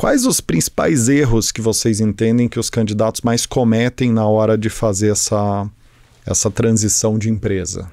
Quais os principais erros que vocês entendem que os candidatos mais cometem na hora de fazer essa, essa transição de empresa?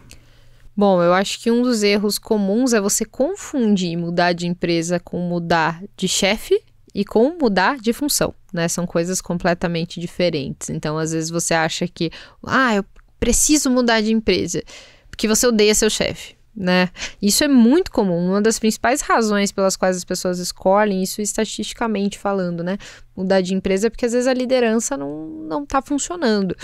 Bom, eu acho que um dos erros comuns é você confundir mudar de empresa com mudar de chefe e com mudar de função, né? São coisas completamente diferentes. Então, às vezes você acha que, ah, eu preciso mudar de empresa, porque você odeia seu chefe né? Isso é muito comum, uma das principais razões pelas quais as pessoas escolhem isso estatisticamente falando, né? mudar de empresa porque às vezes a liderança não, não tá funcionando,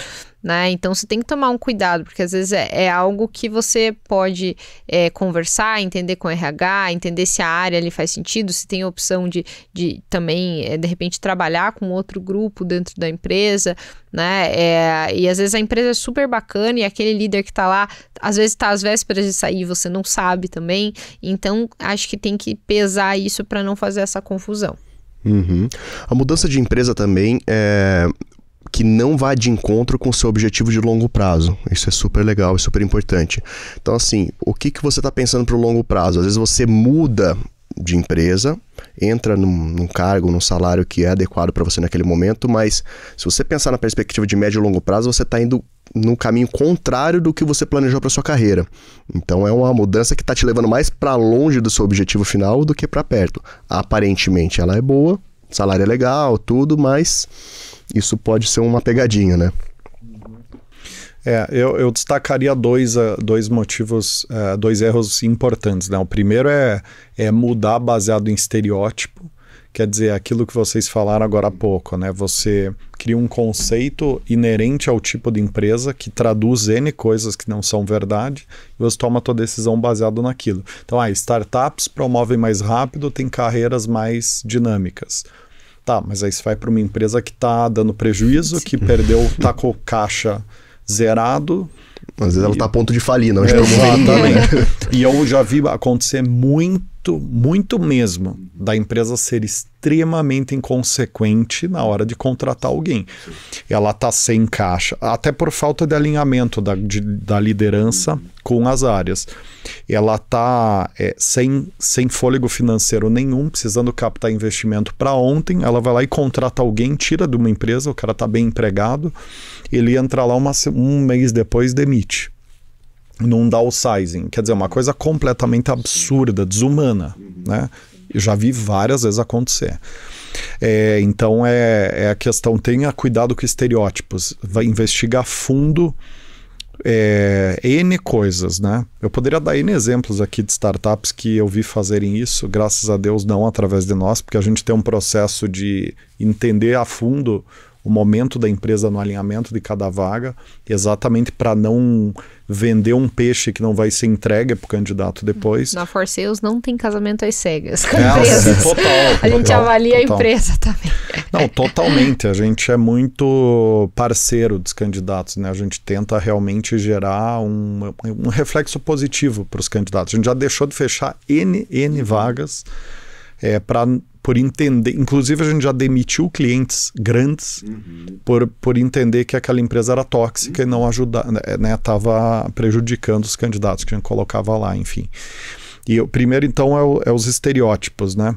né? Então você tem que tomar um cuidado, porque às vezes é, é algo que você pode é, conversar, entender com o RH, entender se a área ali faz sentido, se tem a opção de, de também, é, de repente, trabalhar com outro grupo dentro da empresa, né? É, e às vezes a empresa é super bacana e aquele líder que tá lá, às vezes tá às vésperas de sair, você não sabe também. Então, acho que tem que pesar isso para não fazer essa confusão. Uhum. A mudança de empresa também é que não vá de encontro com o seu objetivo de longo prazo. Isso é super legal e é super importante. Então, assim, o que, que você está pensando para o longo prazo? Às vezes você muda de empresa, entra num, num, cargo, num salário que é adequado para você naquele momento, mas se você pensar na perspectiva de médio e longo prazo, você está indo no caminho contrário do que você planejou para sua carreira. Então é uma mudança que está te levando mais para longe do seu objetivo final do que para perto. Aparentemente ela é boa, salário é legal, tudo, mas isso pode ser uma pegadinha, né? É, eu, eu destacaria dois, ah, dois motivos, ah, dois erros importantes. Né? O primeiro é, é mudar baseado em estereótipo. Quer dizer, aquilo que vocês falaram agora há pouco, né? Você cria um conceito inerente ao tipo de empresa que traduz N coisas que não são verdade e você toma a sua decisão baseado naquilo. Então, ah, startups promovem mais rápido, tem carreiras mais dinâmicas. Tá, mas aí você vai para uma empresa que está dando prejuízo, Sim. que perdeu, tá com caixa zerado, às vezes ela está a ponto de falir, não é, Exatamente. e eu já vi acontecer muito muito, muito mesmo da empresa ser extremamente inconsequente na hora de contratar alguém. Ela está sem caixa, até por falta de alinhamento da, de, da liderança com as áreas. Ela está é, sem, sem fôlego financeiro nenhum, precisando captar investimento para ontem. Ela vai lá e contrata alguém, tira de uma empresa, o cara está bem empregado, ele entra lá uma, um mês depois, demite num downsizing. Quer dizer, é uma coisa completamente absurda, desumana, né? Eu já vi várias vezes acontecer. É, então é, é, a questão, tenha cuidado com estereótipos, vai investigar fundo é, N coisas, né? Eu poderia dar N exemplos aqui de startups que eu vi fazerem isso, graças a Deus não através de nós, porque a gente tem um processo de entender a fundo o momento da empresa no alinhamento de cada vaga, exatamente para não vender um peixe que não vai ser entregue para o candidato depois. Na Forceus não tem casamento às cegas. Com é, empresas. total, a gente avalia total. a empresa também. Não, totalmente. A gente é muito parceiro dos candidatos, né? A gente tenta realmente gerar um, um reflexo positivo para os candidatos. A gente já deixou de fechar N, N vagas é, para por entender. Inclusive, a gente já demitiu clientes grandes uhum. por, por entender que aquela empresa era tóxica uhum. e não ajudava, né? Estava né, prejudicando os candidatos que a gente colocava lá, enfim. E o primeiro, então, é, o, é os estereótipos, né?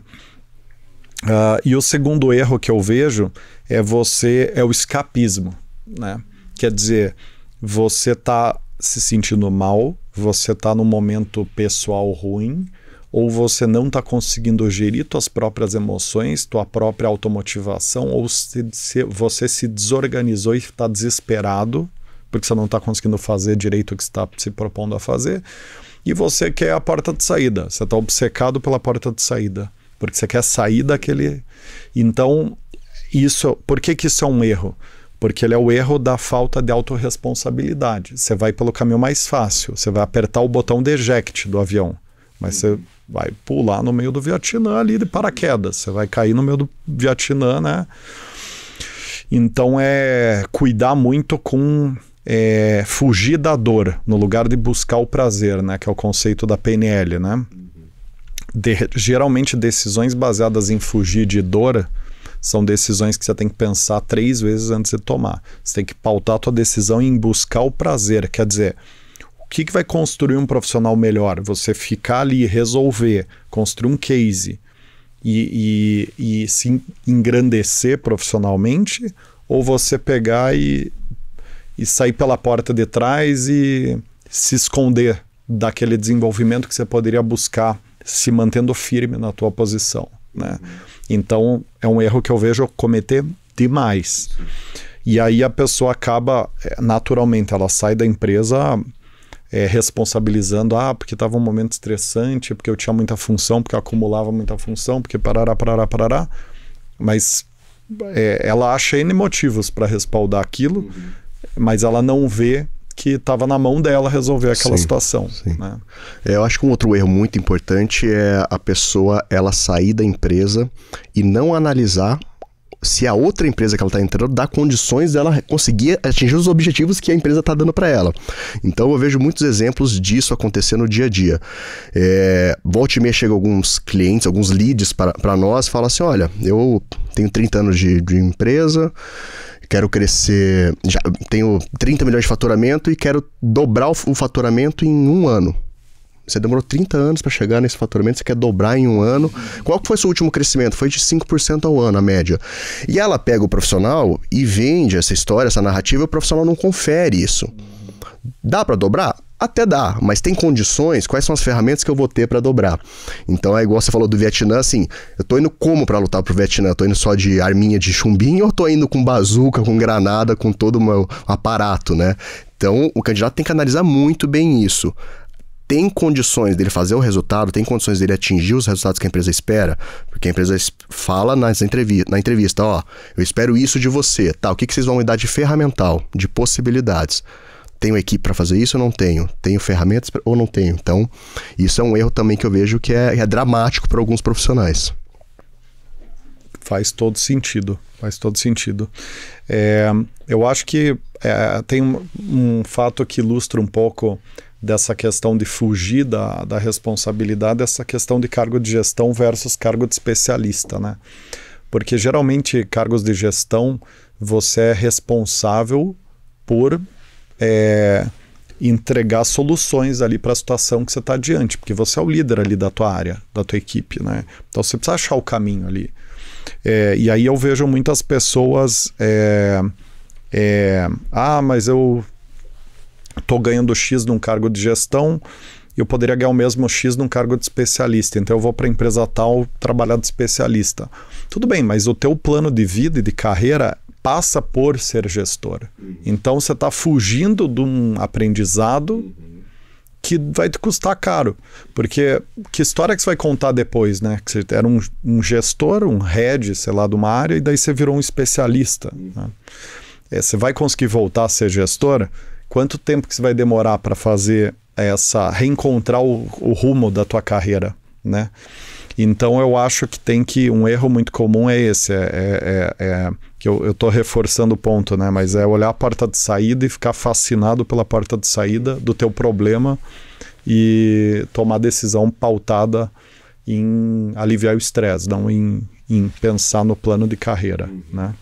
Uh, e o segundo erro que eu vejo é você é o escapismo, né? Quer dizer, você tá se sentindo mal, você tá num momento pessoal ruim, ou você não está conseguindo gerir suas próprias emoções, tua própria automotivação, ou se, se você se desorganizou e está desesperado porque você não está conseguindo fazer direito o que está se propondo a fazer, e você quer a porta de saída, você está obcecado pela porta de saída, porque você quer sair daquele. Então, isso, por que, que isso é um erro? porque ele é o erro da falta de autorresponsabilidade. Você vai pelo caminho mais fácil, você vai apertar o botão de eject do avião. Mas você vai pular no meio do Vietnã ali de paraquedas. Você vai cair no meio do Vietnã, né? Então é cuidar muito com é, fugir da dor no lugar de buscar o prazer, né? Que é o conceito da PNL, né? De, geralmente decisões baseadas em fugir de dor são decisões que você tem que pensar três vezes antes de tomar. Você tem que pautar a tua decisão em buscar o prazer. Quer dizer, o que, que vai construir um profissional melhor? Você ficar ali, resolver, construir um case e, e, e se engrandecer profissionalmente? Ou você pegar e, e sair pela porta de trás e se esconder daquele desenvolvimento que você poderia buscar se mantendo firme na tua posição, né? Então é um erro que eu vejo cometer demais. E aí a pessoa acaba é, naturalmente ela sai da empresa é, responsabilizando, ah, porque estava um momento estressante, porque eu tinha muita função, porque eu acumulava muita função, porque parará, parará, parará. Mas é, ela acha N motivos para respaldar aquilo, uhum. mas ela não vê que estava na mão dela resolver aquela sim, situação. Sim. Né? É, eu acho que um outro erro muito importante é a pessoa ela sair da empresa e não analisar se a outra empresa que ela está entrando dá condições dela conseguir atingir os objetivos que a empresa está dando para ela. Então eu vejo muitos exemplos disso acontecer no dia a dia. É, volte e meia chega alguns clientes, alguns leads para nós, fala assim: olha, eu tenho 30 anos de, de empresa, quero crescer, já tenho 30 milhões de faturamento e quero dobrar o, o faturamento em um ano. Você demorou 30 anos para chegar nesse faturamento, você quer dobrar em um ano. Qual foi seu último crescimento? Foi de 5% ao ano, a média. E ela pega o profissional e vende essa história, essa narrativa, e o profissional não confere isso. Dá para dobrar? Até dá, mas tem condições, quais são as ferramentas que eu vou ter para dobrar? Então é igual você falou do Vietnã, assim, eu tô indo como para lutar pro Vietnã? Eu tô indo só de arminha de chumbinho ou tô indo com bazuca, com granada, com todo o meu aparato, né? Então, o candidato tem que analisar muito bem isso tem condições dele fazer o resultado, tem condições dele atingir os resultados que a empresa espera, porque a empresa fala nas entrevi na entrevista, ó, eu espero isso de você, tá, o que, que vocês vão me dar de ferramental, de possibilidades? Tenho equipe para fazer isso ou não tenho? Tenho ferramentas pra, ou não tenho? Então, isso é um erro também que eu vejo que é, é dramático para alguns profissionais. Faz todo sentido, faz todo sentido. É, eu acho que é, tem um, um fato que ilustra um pouco dessa questão de fugir da, da responsabilidade, essa questão de cargo de gestão versus cargo de especialista, né? Porque geralmente cargos de gestão você é responsável por é, entregar soluções ali para a situação que você está diante, porque você é o líder ali da tua área, da tua equipe, né? Então você precisa achar o caminho ali. É, e aí eu vejo muitas pessoas é, é, ah, mas eu estou ganhando X num cargo de gestão, eu poderia ganhar o mesmo X num cargo de especialista. Então eu vou para a empresa tal trabalhar de especialista. Tudo bem, mas o teu plano de vida e de carreira passa por ser gestor. Uhum. Então você está fugindo de um aprendizado uhum. que vai te custar caro. Porque que história que você vai contar depois, né? Que você era um, um gestor, um head, sei lá, de uma área, e daí você virou um especialista. Uhum. Né? É, você vai conseguir voltar a ser gestor? Quanto tempo que você vai demorar para fazer essa reencontrar o, o, rumo da tua carreira, né? Então eu acho que tem que um erro muito comum é esse, é, é, é, é que eu estou reforçando o ponto, né? Mas é olhar a porta de saída e ficar fascinado pela porta de saída do teu problema e tomar decisão pautada em aliviar o estresse, não em, em pensar no plano de carreira, né?